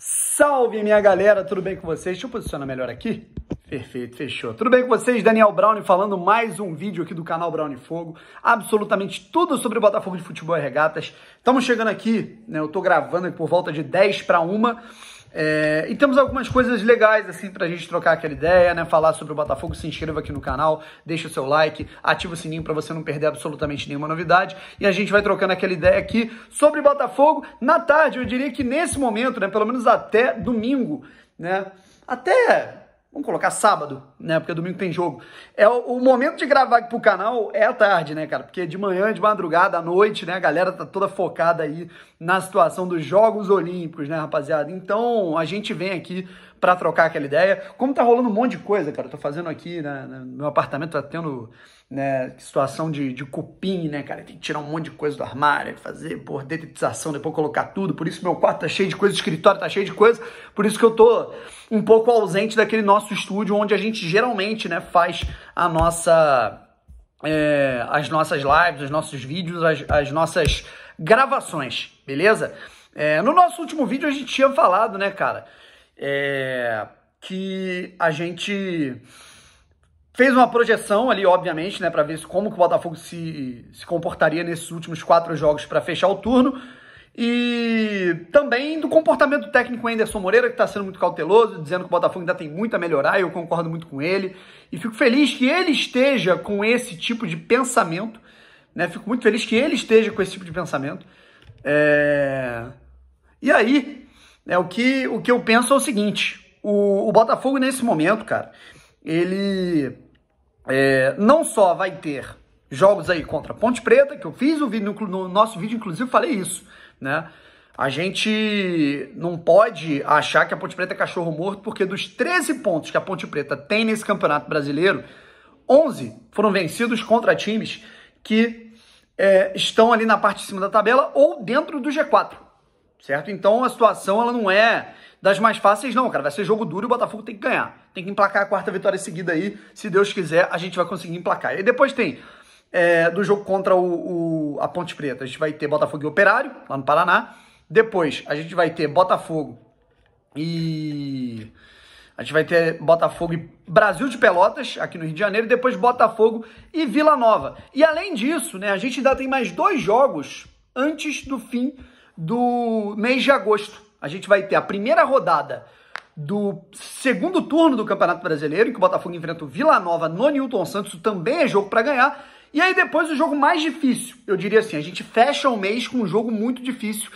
Salve minha galera, tudo bem com vocês? Deixa eu posicionar melhor aqui. Perfeito, fechou. Tudo bem com vocês? Daniel Brown falando mais um vídeo aqui do canal Brown Fogo. Absolutamente tudo sobre o Botafogo de Futebol e Regatas. Estamos chegando aqui, né? Eu tô gravando por volta de 10 para 1. É, e temos algumas coisas legais assim pra gente trocar aquela ideia, né? Falar sobre o Botafogo, se inscreva aqui no canal, deixa o seu like, ativa o sininho para você não perder absolutamente nenhuma novidade. E a gente vai trocando aquela ideia aqui sobre Botafogo na tarde. Eu diria que nesse momento, né? Pelo menos até domingo, né? Até Vamos colocar sábado, né? Porque domingo tem jogo. É o, o, momento de gravar aqui pro canal é à tarde, né, cara? Porque de manhã, de madrugada, à noite, né? A galera tá toda focada aí na situação dos Jogos Olímpicos, né, rapaziada? Então a gente vem aqui para trocar aquela ideia. Como tá rolando um monte de coisa, cara. Eu tô fazendo aqui né, no né, meu apartamento, tá tendo né, situação de, de cupim, né, cara? Tem que tirar um monte de coisa do armário, fazer, por detetização, depois colocar tudo. Por isso meu quarto tá cheio de coisa, escritório tá cheio de coisa. Por isso que eu tô um pouco ausente daquele nosso estúdio onde a gente geralmente, né, faz a nossa. É, as nossas lives, os nossos vídeos, as, as nossas gravações, beleza? É, no nosso último vídeo a gente tinha falado, né, cara, é, que a gente fez uma projeção ali, obviamente, né, para ver como que o Botafogo se, se comportaria nesses últimos quatro jogos para fechar o turno. E também do comportamento do técnico Anderson Moreira, que está sendo muito cauteloso, dizendo que o Botafogo ainda tem muito a melhorar, eu concordo muito com ele. E fico feliz que ele esteja com esse tipo de pensamento. Né? Fico muito feliz que ele esteja com esse tipo de pensamento. É... E aí, é, o, que, o que eu penso é o seguinte: o, o Botafogo nesse momento, cara, ele é, não só vai ter jogos aí contra Ponte Preta, que eu fiz o vídeo, no nosso vídeo, inclusive, falei isso, né? A gente não pode achar que a Ponte Preta é cachorro morto, porque dos 13 pontos que a Ponte Preta tem nesse Campeonato Brasileiro, 11 foram vencidos contra times que é, estão ali na parte de cima da tabela ou dentro do G4 certo? Então a situação ela não é das mais fáceis, não, cara. Vai ser jogo duro e o Botafogo tem que ganhar. Tem que emplacar a quarta vitória seguida aí. Se Deus quiser, a gente vai conseguir emplacar. E depois tem é, do jogo contra o, o, a Ponte Preta. A gente vai ter Botafogo e Operário, lá no Paraná. Depois a gente vai ter Botafogo e. A gente vai ter Botafogo e Brasil de Pelotas, aqui no Rio de Janeiro, e depois Botafogo e Vila Nova. E além disso, né, a gente ainda tem mais dois jogos antes do fim do mês de agosto. A gente vai ter a primeira rodada do segundo turno do Campeonato Brasileiro, em que o Botafogo enfrenta o Vila Nova no Newton Santos, também é jogo para ganhar. E aí depois o jogo mais difícil, eu diria assim, a gente fecha o mês com um jogo muito difícil,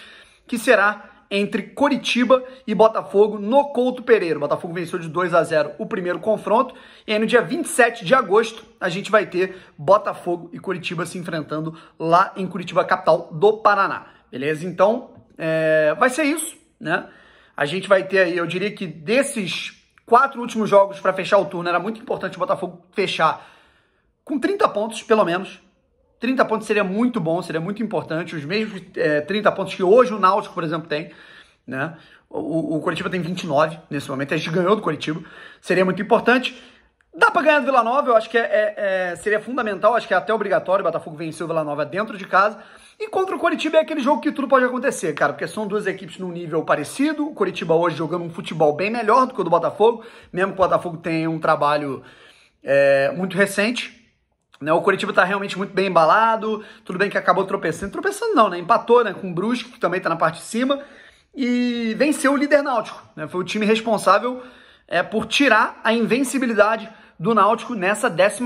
que será entre Coritiba e Botafogo no Couto Pereira. O Botafogo venceu de 2 a 0 o primeiro confronto. E aí no dia 27 de agosto a gente vai ter Botafogo e Coritiba se enfrentando lá em Curitiba, capital do Paraná beleza? Então, é, vai ser isso, né? A gente vai ter aí, eu diria que desses quatro últimos jogos para fechar o turno, era muito importante o Botafogo fechar com 30 pontos, pelo menos. 30 pontos seria muito bom, seria muito importante. Os mesmos é, 30 pontos que hoje o Náutico, por exemplo, tem, né? O, o Curitiba tem 29 nesse momento, a gente ganhou do Coritiba Seria muito importante. Dá para ganhar do Vila Nova, eu acho que é, é, é, seria fundamental, acho que é até obrigatório. O Botafogo venceu o Vila Nova dentro de casa. E contra o Coritiba é aquele jogo que tudo pode acontecer, cara, porque são duas equipes num nível parecido. O Coritiba hoje jogando um futebol bem melhor do que o do Botafogo, mesmo que o Botafogo tenha um trabalho é, muito recente. Né? O Coritiba tá realmente muito bem embalado, tudo bem que acabou tropeçando. Tropeçando não, né? Empatou né? com o Brusque, que também tá na parte de cima, e venceu o líder náutico. Né? Foi o time responsável é, por tirar a invencibilidade do Náutico nessa 14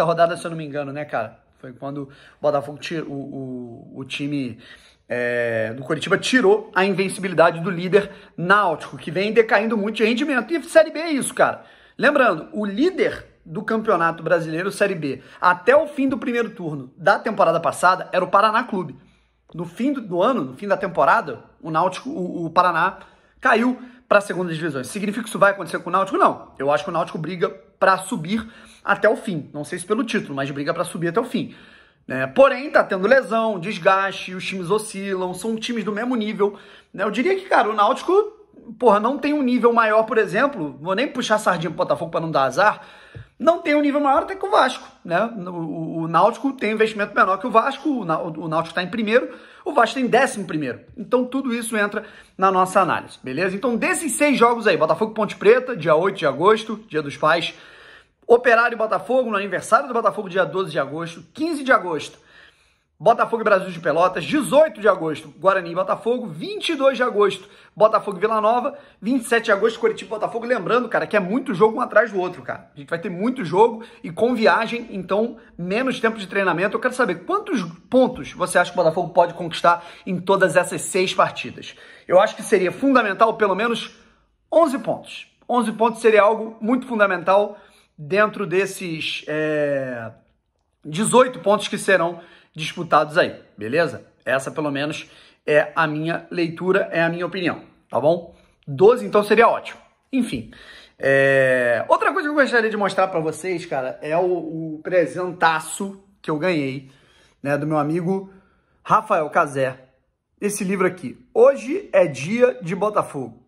rodada, se eu não me engano, né, cara? Foi quando o Botafogo tirou, o, o, time é, do Curitiba tirou a invencibilidade do líder náutico, que vem decaindo muito de rendimento. E Série B é isso, cara. Lembrando, o líder do Campeonato Brasileiro Série B até o fim do primeiro turno da temporada passada era o Paraná Clube. No fim do, do ano, no fim da temporada, o Náutico, o, o Paraná caiu para a segunda divisão. Significa que isso vai acontecer com o Náutico? Não. Eu acho que o Náutico briga para subir até o fim. Não sei se pelo título, mas briga para subir até o fim. Né? Porém, tá tendo lesão, desgaste, os times oscilam, são times do mesmo nível. Né? Eu diria que, cara, o Náutico, porra, não tem um nível maior, por exemplo. Vou nem puxar sardinha pro Botafogo para não dar azar não tem um nível maior até que o Vasco. Né? O, o Náutico tem um investimento menor que o Vasco, o, o Náutico está em primeiro, o Vasco tem tá décimo primeiro. Então tudo isso entra na nossa análise, beleza? Então desses seis jogos aí, Botafogo Ponte Preta, dia 8 de agosto, dia dos pais, Operário Botafogo, no aniversário do Botafogo, dia 12 de agosto, 15 de agosto, Botafogo e Brasil de Pelotas, 18 de agosto, Guarani e Botafogo, 22 de agosto, Botafogo e Vila Nova, 27 de agosto, Curitiba e Botafogo. Lembrando, cara, que é muito jogo um atrás do outro, cara. A gente vai ter muito jogo e com viagem, então menos tempo de treinamento. Eu quero saber quantos pontos você acha que o Botafogo pode conquistar em todas essas seis partidas. Eu acho que seria fundamental pelo menos 11 pontos. 11 pontos seria algo muito fundamental dentro desses é, eh, 18 pontos que serão disputados aí, beleza? Essa, pelo menos, é a minha leitura, é a minha opinião, tá bom? 12, então, seria ótimo. Enfim. É... Outra coisa que eu gostaria de mostrar para vocês, cara, é o, o presentaço que eu ganhei, né, do meu amigo Rafael Cazé. Esse livro aqui. Hoje é dia de Botafogo,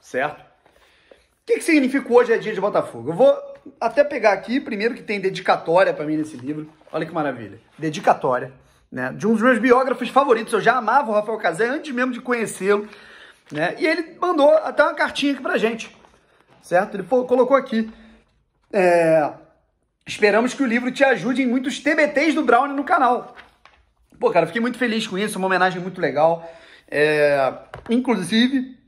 certo? O que, que significa hoje é dia de Botafogo? Eu vou até pegar aqui, primeiro que tem dedicatória para mim nesse livro. Olha que maravilha. Dedicatória, né? De um dos meus biógrafos favoritos. Eu já amava o Rafael Casé antes mesmo de conhecê-lo, né? E ele mandou até uma cartinha aqui pra gente, certo? Ele colocou aqui. É... Esperamos que o livro te ajude em muitos TBTs do Brown no canal. Pô, cara, fiquei muito feliz com isso, uma homenagem muito legal. É... Inclusive,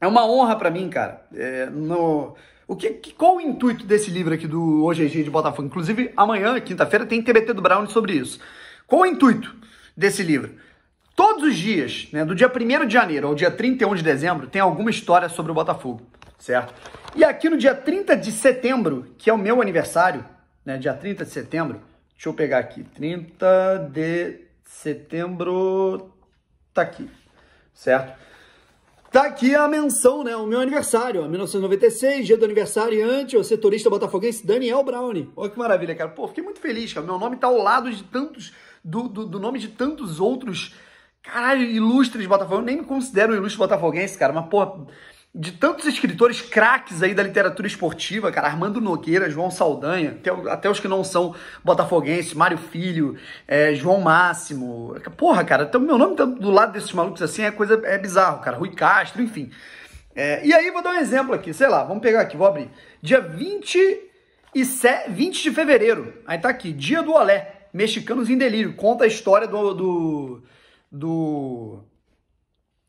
é uma honra para mim, cara. É... No o que, que, qual o intuito desse livro aqui do Hoje é Dia de Botafogo? Inclusive, amanhã, quinta-feira, tem TBT do Brown sobre isso. Qual o intuito desse livro? Todos os dias, né, do dia 1 de janeiro ao dia 31 de dezembro, tem alguma história sobre o Botafogo, certo? E aqui no dia 30 de setembro, que é o meu aniversário, né, dia 30 de setembro, deixa eu pegar aqui, 30 de setembro, tá aqui, certo? Tá aqui a menção, né? O meu aniversário, ó, 1996, dia do aniversário antes o setorista botafoguense Daniel Brownie. Olha que maravilha, cara. Pô, fiquei muito feliz, cara. Meu nome tá ao lado de tantos, do, do, do nome de tantos outros, caralho, ilustres botafoguenses. Eu nem me considero um ilustre botafoguense, cara, mas, pô... Porra de tantos escritores craques aí da literatura esportiva, cara, Armando Nogueira, João Saldanha, até, até os que não são botafoguenses, Mário Filho, é, João Máximo. Porra, cara, o meu nome tá do lado desses malucos assim é coisa é bizarro, cara. Rui Castro, enfim. É, e aí vou dar um exemplo aqui, sei lá, vamos pegar aqui, vou abrir. Dia 20 e se... 20 de fevereiro. Aí tá aqui, dia do Olé, Mexicanos em Delírio, conta a história do, do, do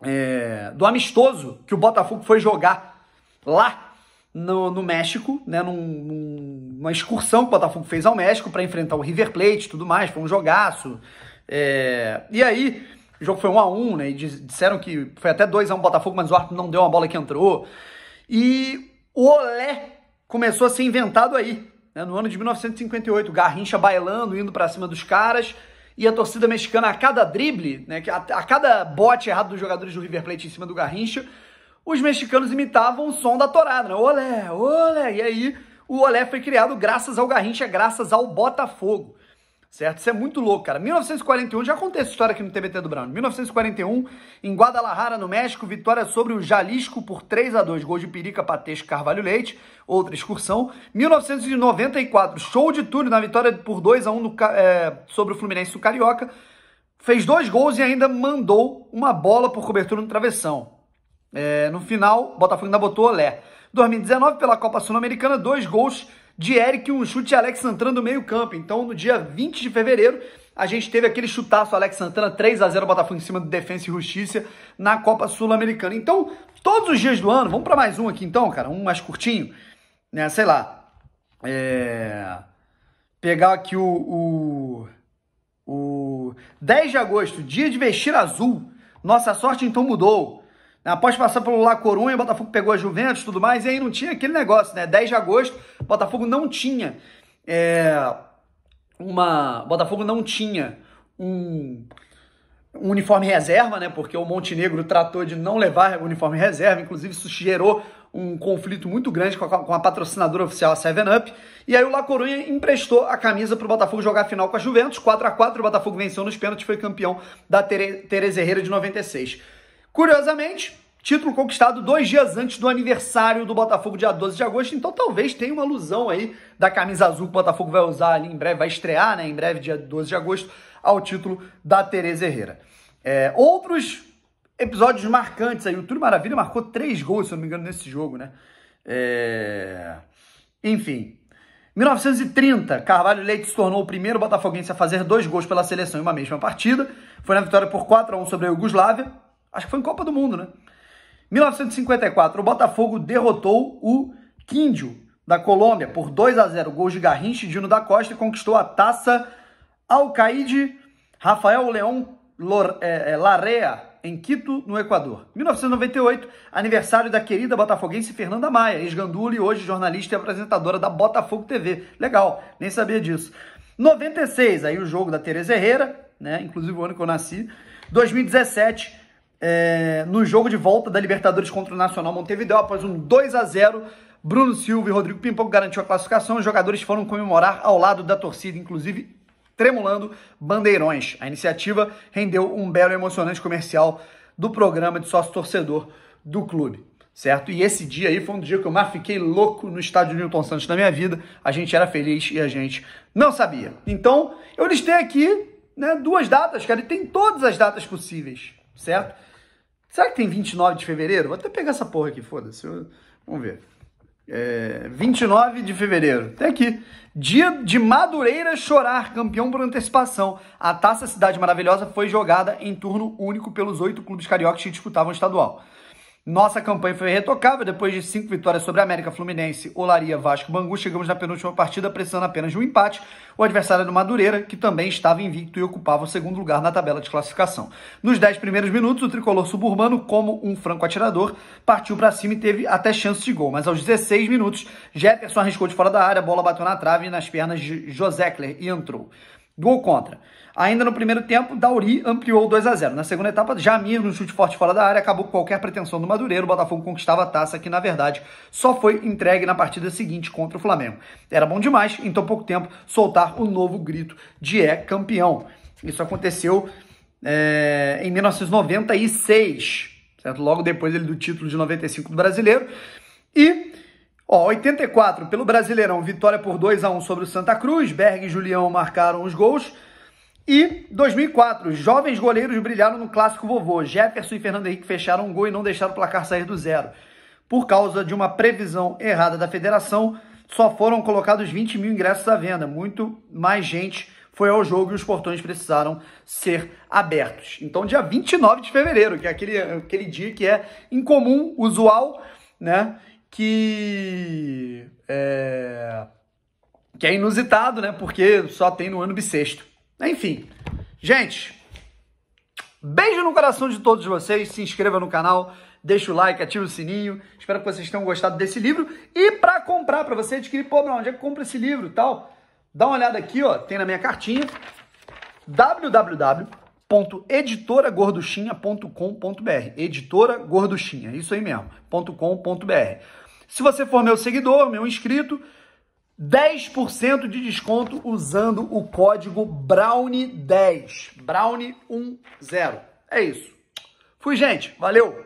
é, do amistoso que o Botafogo foi jogar lá no, no México, né, num, numa excursão que o Botafogo fez ao México para enfrentar o River Plate e tudo mais, foi um jogaço. É, e aí, o jogo foi 1 a 1 né, e disseram que foi até 2 a 1 Botafogo, mas o árbitro não deu uma bola que entrou. E o Olé começou a ser inventado aí, né, no ano de 1958, Garrincha bailando, indo para cima dos caras, e a torcida mexicana a cada drible, né, a, a cada bote errado dos jogadores do River Plate em cima do Garrincha, os mexicanos imitavam o som da torada, né? Olé, olé! E aí o olé foi criado graças ao Garrincha, graças ao Botafogo certo? Isso é muito louco, cara. 1941, já contei essa história aqui no TBT do Brown. 1941, em Guadalajara, no México, vitória sobre o Jalisco por 3 a 2 gol de Pirica, Pateixo, Carvalho Leite, outra excursão. 1994, show de túnel na vitória por 2 a 1 no, é, sobre o Fluminense do Carioca. Fez dois gols e ainda mandou uma bola por cobertura no travessão. É, no final, Botafogo ainda botou Olé. 2019, pela Copa Sul-Americana, dois gols de Eric, um chute de Alex Santana do meio campo. Então, no dia 20 de fevereiro, a gente teve aquele chutaço Alex Santana, 3 a 0 Botafogo em cima do Defensa e Justiça na Copa Sul-Americana. Então, todos os dias do ano, vamos para mais um aqui então, cara, um mais curtinho, né, sei lá. É... Pegar aqui o, o, o 10 de agosto, dia de vestir azul. Nossa sorte então mudou. Após passar pelo La Coruña o Botafogo pegou a Juventus e tudo mais, e aí não tinha aquele negócio, né? 10 de agosto, o Botafogo não tinha é, uma. Botafogo não tinha um, um, uniforme reserva, né? Porque o Montenegro tratou de não levar o uniforme reserva, inclusive isso gerou um conflito muito grande com a, com a patrocinadora oficial, a 7-Up. E aí o La Coruña emprestou a camisa para o Botafogo jogar a final com a Juventus. 4 a 4 o Botafogo venceu nos pênaltis, foi campeão da Tere, Tereza Herreira de 96. Curiosamente, Título conquistado dois dias antes do aniversário do Botafogo, dia 12 de agosto. Então talvez tenha uma alusão aí da camisa azul que o Botafogo vai usar ali em breve, vai estrear, né? Em breve, dia 12 de agosto, ao título da Tereza Herrera. É, outros episódios marcantes aí. O Túlio Maravilha marcou três gols, se eu não me engano, nesse jogo, né? É... Enfim. 1930, Carvalho Leite se tornou o primeiro botafoguense a fazer dois gols pela seleção em uma mesma partida. Foi na vitória por 4 a 1 sobre a Iugoslávia. Acho que foi em Copa do Mundo, né? 1954, o Botafogo derrotou o Quíndio da Colômbia por 2 a 0, gols de Garrincha e Dino da Costa, e conquistou a taça Alcaide Rafael Leão é, é, Larrea, em Quito, no Equador. 1998, aniversário da querida botafoguense Fernanda Maia, ex-gandule, hoje jornalista e apresentadora da Botafogo TV. Legal, nem sabia disso. 96, aí o jogo da Tereza Herrera, né? Inclusive o ano que eu nasci. 2017, é, no jogo de volta da Libertadores contra o Nacional Montevideo, após um 2 a 0 Bruno Silva e Rodrigo Pimpão garantiu a classificação. Os jogadores foram comemorar ao lado da torcida, inclusive tremulando bandeirões. A iniciativa rendeu um belo e emocionante comercial do programa de sócio-torcedor do clube certo? E esse dia aí foi um dia que eu mais fiquei louco no estádio Newton Santos na minha vida. A gente era feliz e a gente não sabia. Então, eu listei aqui né, duas datas, cara, e tem todas as datas possíveis, certo? Será que tem 29 de fevereiro? Vou até pegar essa porra aqui, foda-se. Vamos ver. É, 29 de fevereiro. Tem aqui. Dia de Madureira chorar, campeão por antecipação. A Taça Cidade Maravilhosa foi jogada em turno único pelos oito clubes cariocas que disputavam o estadual. Nossa campanha foi retocável. Depois de cinco vitórias sobre América, Fluminense, Olaria, Vasco, Bangu, chegamos na penúltima partida precisando apenas de um empate. O adversário era o Madureira, que também estava invicto e ocupava o segundo lugar na tabela de classificação. Nos dez primeiros minutos, o tricolor suburbano, como um franco atirador, partiu para cima e teve até chance de gol. Mas aos 16 minutos, Jefferson arriscou de fora da área, a bola bateu na trave e nas pernas de Josekler e entrou. Gol contra. Ainda no primeiro tempo, Dauri ampliou 2 a 0 Na segunda etapa, Jamir, no chute forte fora da área, acabou com qualquer pretensão do Madureiro. O Botafogo conquistava a taça, que na verdade só foi entregue na partida seguinte contra o Flamengo. Era bom demais, em tão pouco tempo, soltar o novo grito de é campeão. Isso aconteceu é, em 1996, certo? logo depois ele, do título de 95 do brasileiro. E Ó, 84 pelo Brasileirão, vitória por 2 a 1 sobre o Santa Cruz, Berg e Julião marcaram os gols. E 2004, jovens goleiros brilharam no clássico vovô. Jefferson e Fernando Henrique fecharam um gol e não deixaram o placar sair do zero. Por causa de uma previsão errada da federação, só foram colocados 20 mil ingressos à venda. Muito mais gente foi ao jogo e os portões precisaram ser abertos. Então, dia 29 de fevereiro, que é aquele, aquele dia que é incomum, usual, né? que é, que é inusitado, né? Porque só tem no ano bissexto. Enfim, gente, beijo no coração de todos vocês. Se inscreva no canal, deixa o like, ativa o sininho. Espero que vocês tenham gostado desse livro. E para comprar, para você adquirir, pô, Bruno, onde é que compra esse livro tal? Dá uma olhada aqui, ó, tem na minha cartinha www www.editoragorduchinha.com.br Editora Gorduchinha, é isso aí mesmo, .com.br. Se você for meu seguidor, meu inscrito, 10% de desconto usando o código BROWNIE10, BROWNIE10. É isso. Fui, gente. Valeu!